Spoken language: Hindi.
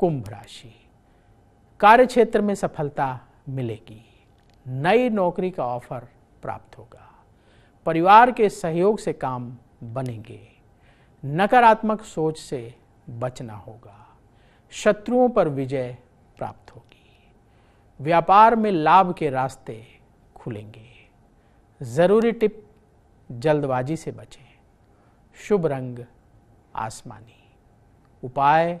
कुंभ राशि कार्य क्षेत्र में सफलता मिलेगी नई नौकरी का ऑफर प्राप्त होगा परिवार के सहयोग से काम बनेंगे नकारात्मक सोच से बचना होगा शत्रुओं पर विजय प्राप्त होगी व्यापार में लाभ के रास्ते खुलेंगे ज़रूरी टिप जल्दबाजी से बचें शुभ रंग आसमानी उपाय